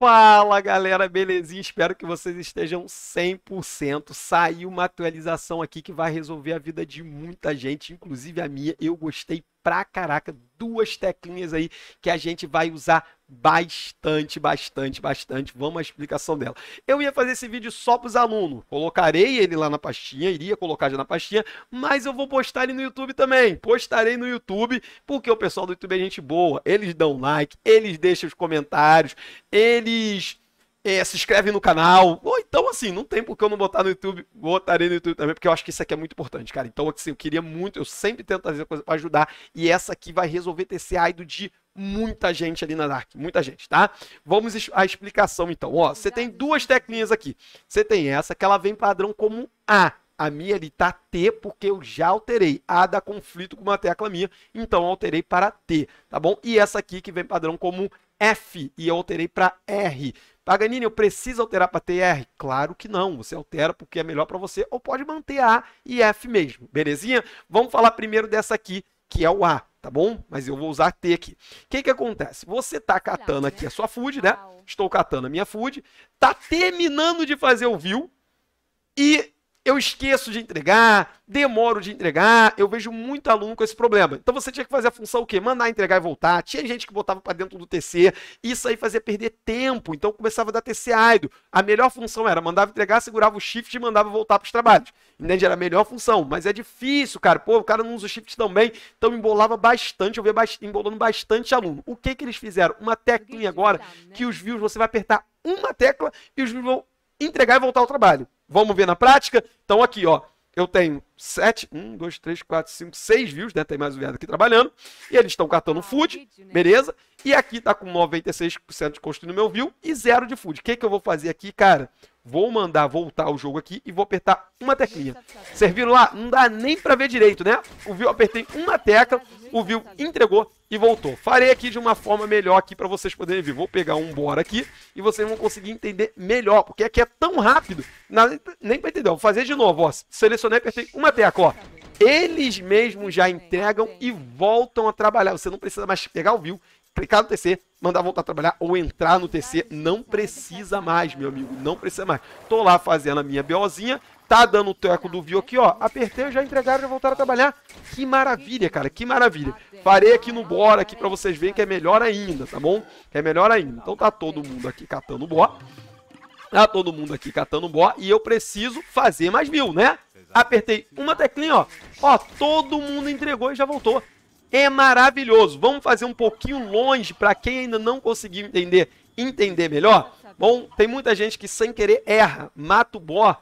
Fala galera, belezinha? Espero que vocês estejam 100%. Saiu uma atualização aqui que vai resolver a vida de muita gente, inclusive a minha. Eu gostei pra caraca. Duas teclinhas aí que a gente vai usar bastante, bastante, bastante. Vamos à explicação dela. Eu ia fazer esse vídeo só para os alunos. Colocarei ele lá na pastinha, iria colocar já na pastinha, mas eu vou postar ele no YouTube também. Postarei no YouTube, porque o pessoal do YouTube é gente boa. Eles dão like, eles deixam os comentários, eles é, se inscreve no canal. Ou então, assim, não tem porque eu não botar no YouTube, botarei no YouTube também, porque eu acho que isso aqui é muito importante, cara. Então, assim, eu queria muito, eu sempre tento fazer coisa para ajudar. E essa aqui vai resolver ter esse aido de muita gente ali na Dark, muita gente, tá? Vamos à explicação então. Ó, você tem duas teclinhas aqui. Você tem essa que ela vem padrão como A. A minha ele tá T porque eu já alterei. A dá conflito com uma tecla minha, então eu alterei para T, tá bom? E essa aqui que vem padrão como F e eu alterei para R. Paganini, eu preciso alterar para TR? Claro que não, você altera porque é melhor para você, ou pode manter A e F mesmo, belezinha? Vamos falar primeiro dessa aqui, que é o A, tá bom? Mas eu vou usar T aqui. O que que acontece? Você tá catando aqui a sua food, né? Estou catando a minha food, tá terminando de fazer o view e eu esqueço de entregar, demoro de entregar, eu vejo muito aluno com esse problema. Então você tinha que fazer a função o quê? Mandar entregar e voltar. Tinha gente que botava para dentro do TC, isso aí fazia perder tempo, então começava a dar TC aido. A melhor função era mandava entregar, segurava o shift e mandava voltar para os trabalhos. Entende? Era a melhor função, mas é difícil, cara. Pô, o cara não usa o shift também, então embolava bastante, eu via embolando bastante aluno. O que que eles fizeram? Uma teclinha agora né? que os views você vai apertar uma tecla e os views vão entregar e voltar ao trabalho. Vamos ver na prática? Então aqui, ó, eu tenho sete, um, dois, três, quatro, cinco, seis views, né? Tem mais um viado aqui trabalhando. E eles estão catando ah, food, né? beleza? E aqui tá com 96% de custo no meu view e zero de food. O que, que eu vou fazer aqui, cara? Vou mandar voltar o jogo aqui e vou apertar uma teclinha. Serviram lá? Não dá nem pra ver direito, né? O view, apertei uma tecla, o tá view entregou e voltou. Farei aqui de uma forma melhor aqui para vocês poderem ver. Vou pegar um bora aqui e vocês vão conseguir entender melhor, porque aqui é tão rápido, nem pra entender. Eu vou fazer de novo, ó. Selecionei, apertei uma problema, ó. eles mesmos já entregam e voltam a trabalhar. Você não precisa mais pegar o view, clicar no TC, mandar voltar a trabalhar ou entrar no TC. Não precisa mais, meu amigo, não precisa mais. Tô lá fazendo a minha BOzinha, tá dando o teco do view aqui, ó. Apertei, já entregaram, já voltaram a trabalhar. Que maravilha, cara, que maravilha. Farei aqui no Bora aqui pra vocês verem que é melhor ainda, tá bom? Que é melhor ainda. Então tá todo mundo aqui catando bó. Bora. Tá todo mundo aqui catando bó. Bora e eu preciso fazer mais mil, né? apertei uma teclinha, ó. Ó, todo mundo entregou e já voltou. É maravilhoso. Vamos fazer um pouquinho longe para quem ainda não conseguiu entender, entender melhor. Bom, tem muita gente que sem querer erra, mata o bó,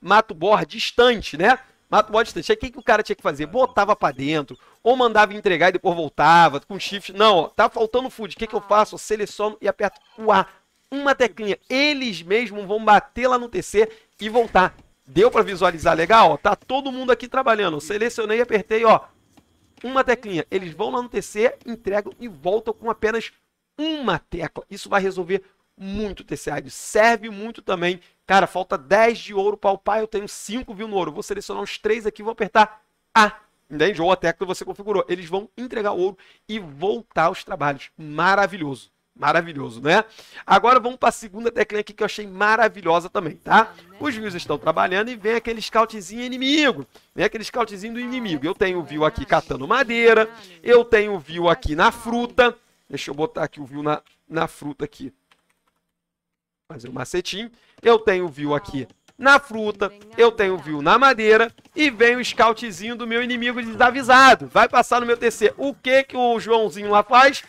mata o bó distante, né? Mata o bó distante. Aí o que, que o cara tinha que fazer? Botava para dentro, ou mandava entregar e depois voltava, com shift. Não, ó, tá faltando food. O que, que eu faço? Eu seleciono e aperto o A. Uma teclinha. Eles mesmos vão bater lá no TC e voltar. Deu para visualizar legal? Ó, tá todo mundo aqui trabalhando. Selecionei, apertei, ó, uma teclinha. Eles vão lá no TC, entregam e voltam com apenas uma tecla. Isso vai resolver muito o TCA. Serve muito também. Cara, falta 10 de ouro para upar. Eu tenho 5 viu no ouro. Vou selecionar os 3 aqui vou apertar A. Entende? Ou a tecla que você configurou. Eles vão entregar o ouro e voltar aos trabalhos. Maravilhoso. Maravilhoso, né? Agora vamos para a segunda teclinha aqui que eu achei maravilhosa também, tá? Os views estão trabalhando e vem aquele scoutzinho inimigo. Vem aquele scoutzinho do inimigo. Eu tenho o view aqui catando madeira. Eu tenho o view aqui na fruta. Deixa eu botar aqui o view na, na fruta aqui. Fazer um macetinho. Eu tenho o view aqui na fruta, eu tenho view na madeira e vem o scoutzinho do meu inimigo desavisado. Vai passar no meu TC. O que que o Joãozinho lá faz?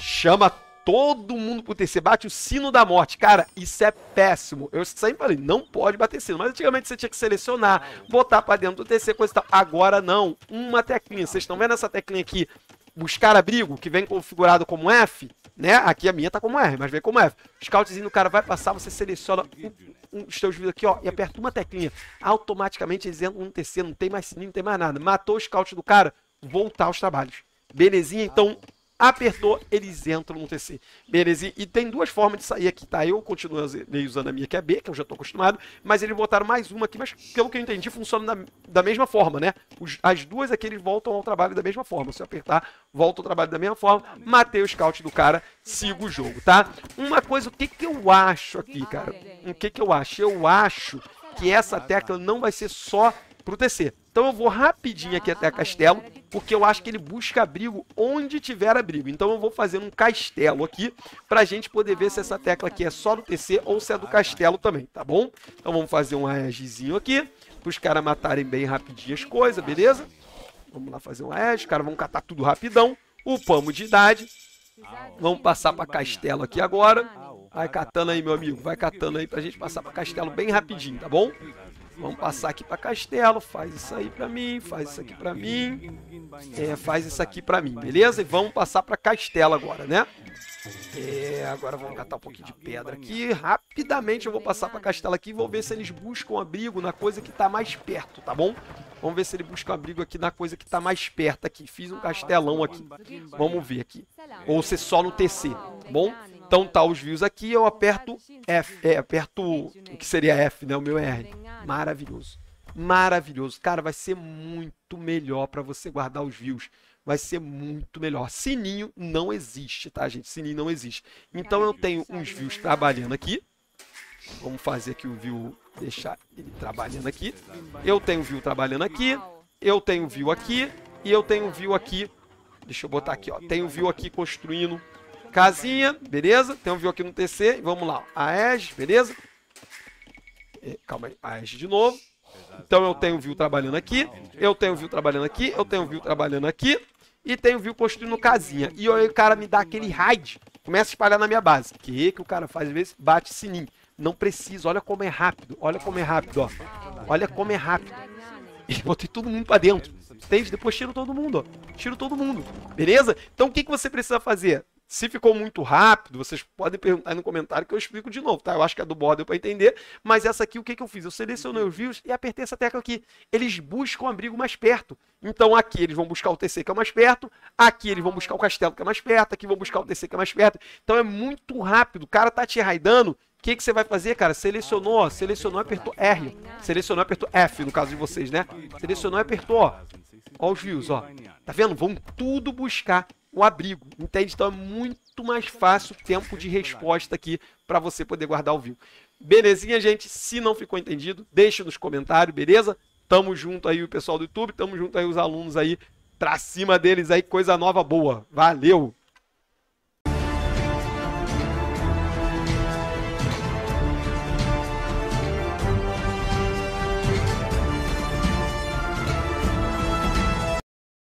chama todo mundo pro TC, bate o sino da morte. Cara, isso é péssimo. Eu sempre falei, não pode bater sino. Mas antigamente você tinha que selecionar, botar para dentro do TC, coisa e tal. Agora não. Uma teclinha. Vocês estão vendo essa teclinha aqui? Buscar abrigo, que vem configurado como F, né? Aqui a minha tá como R, mas vem como F. Scoutzinho, do cara vai passar, você seleciona um, um, os teus vídeos aqui, ó, e aperta uma teclinha. Automaticamente eles entram no TC, não tem mais sininho, não tem mais nada. Matou o scout do cara, voltar aos trabalhos. Belezinha? Então, apertou, eles entram no TC. Beleza? E tem duas formas de sair aqui, tá? Eu continuo usando a minha, que é B, que eu já tô acostumado, mas eles botaram mais uma aqui, mas pelo que eu entendi, funciona da, da mesma forma, né? Os, as duas aqui, eles voltam ao trabalho da mesma forma. Se eu apertar, volta ao trabalho da mesma forma, matei o scout do cara, sigo o jogo, tá? Uma coisa, o que que eu acho aqui, cara? O que que eu acho? Eu acho que essa tecla não vai ser só pro TC. Então eu vou rapidinho aqui até Castelo, porque eu acho que ele busca abrigo onde tiver abrigo. Então eu vou fazer um castelo aqui para a gente poder ver se essa tecla aqui é só do TC ou se é do castelo também, tá bom? Então vamos fazer um regzinho aqui para os caras matarem bem rapidinho as coisas, beleza? Vamos lá fazer um reg, os caras vão catar tudo rapidão. Upamos de idade. Vamos passar para castelo aqui agora. Vai catando aí, meu amigo. Vai catando aí pra gente passar pra castelo bem rapidinho, tá bom? Vamos passar aqui para Castelo, faz isso aí para mim, faz isso aqui para mim, é, faz isso aqui para mim, beleza? E vamos passar para Castelo agora, né? É, agora vamos catar um pouquinho de pedra aqui. Rapidamente eu vou passar para Castelo aqui e vou ver se eles buscam abrigo na coisa que está mais perto, tá bom? Vamos ver se ele busca abrigo aqui na coisa que está mais perto aqui. Fiz um castelão aqui. Vamos ver aqui. Ou ser só no TC, tá bom? Então tá os views aqui, eu aperto F, é, aperto o né? que seria F, né, o meu R. Maravilhoso. Maravilhoso. Cara, vai ser muito melhor para você guardar os views. Vai ser muito melhor. Sininho não existe, tá, gente? Sininho não existe. Então eu tenho uns né? views trabalhando aqui. Vamos fazer aqui o view, deixar ele trabalhando aqui. Eu tenho view trabalhando aqui. Eu tenho view aqui. E eu tenho view aqui. Deixa eu botar aqui, ó. Tenho view aqui construindo Casinha, beleza? Tem um view aqui no TC. Vamos lá. A Edge, beleza? Calma aí. Edge de novo. Então eu tenho view trabalhando aqui. Eu tenho view trabalhando aqui. Eu tenho view trabalhando aqui. E tenho view construindo casinha. E aí o cara me dá aquele raid. Começa a espalhar na minha base. Que que o cara faz às vezes? Bate sininho. Não precisa. Olha como é rápido. Olha como é rápido, ó. Olha como é rápido. E botei todo mundo pra dentro. Entende? Depois tiro todo mundo, ó. Tiro todo mundo. Beleza? Então o que, que você precisa fazer? Se ficou muito rápido, vocês podem perguntar aí no comentário que eu explico de novo, tá? Eu acho que é do bordo para entender, mas essa aqui, o que, que eu fiz? Eu selecionei os views e apertei essa tecla aqui. Eles buscam o abrigo mais perto. Então aqui eles vão buscar o TC que é mais perto, aqui eles vão buscar o castelo que é mais perto, aqui vão buscar o TC que é mais perto. Então é muito rápido. O cara tá te raidando, o que, que você vai fazer, cara? Selecionou, selecionou, apertou R. Selecionou, apertou F, no caso de vocês, né? Selecionou, apertou, ó. Ó os views, ó. Tá vendo? Vão tudo buscar um abrigo, entende? Então é muito mais fácil o tempo de resposta aqui para você poder guardar o vinho. Belezinha, gente? Se não ficou entendido, deixe nos comentários, beleza? Tamo junto aí o pessoal do YouTube, tamo junto aí os alunos aí, pra cima deles aí, coisa nova boa. Valeu!